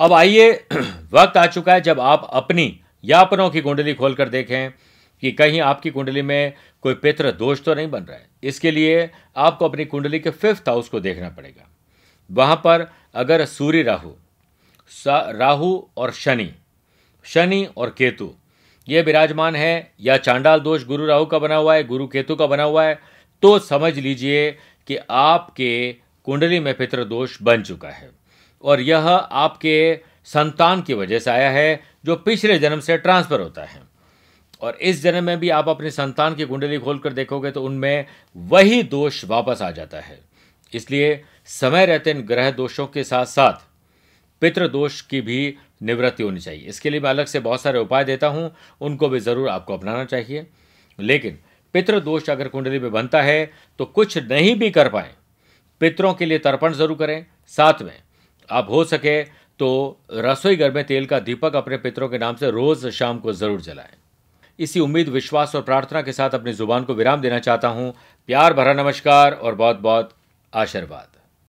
अब आइए वक्त आ चुका है जब आप अपनी या अपनों की कुंडली खोलकर देखें कि कहीं आपकी कुंडली में कोई पितृ दोष तो नहीं बन रहा है इसके लिए आपको अपनी कुंडली के फिफ्थ हाउस को देखना पड़ेगा वहाँ पर अगर सूर्य राहु राहु और शनि शनि और केतु ये विराजमान है या चांडाल दोष गुरु राहु का बना हुआ है गुरु केतु का बना हुआ है तो समझ लीजिए कि आपके कुंडली में पितृ दोष बन चुका है और यह आपके संतान की वजह से आया है जो पिछले जन्म से ट्रांसफ़र होता है और इस जन्म में भी आप अपनी संतान की कुंडली खोलकर देखोगे तो उनमें वही दोष वापस आ जाता है इसलिए समय रहते इन ग्रह दोषों के साथ साथ पितृ दोष की भी निवृत्ति होनी चाहिए इसके लिए मैं अलग से बहुत सारे उपाय देता हूँ उनको भी ज़रूर आपको अपनाना चाहिए लेकिन पितृ दोष अगर कुंडली में बनता है तो कुछ नहीं भी कर पाए पितरों के लिए तर्पण जरूर करें साथ में आप हो सके तो रसोई घर में तेल का दीपक अपने पितरों के नाम से रोज़ शाम को ज़रूर जलाएं इसी उम्मीद विश्वास और प्रार्थना के साथ अपनी ज़ुबान को विराम देना चाहता हूँ प्यार भरा नमस्कार और बहुत बहुत आशीर्वाद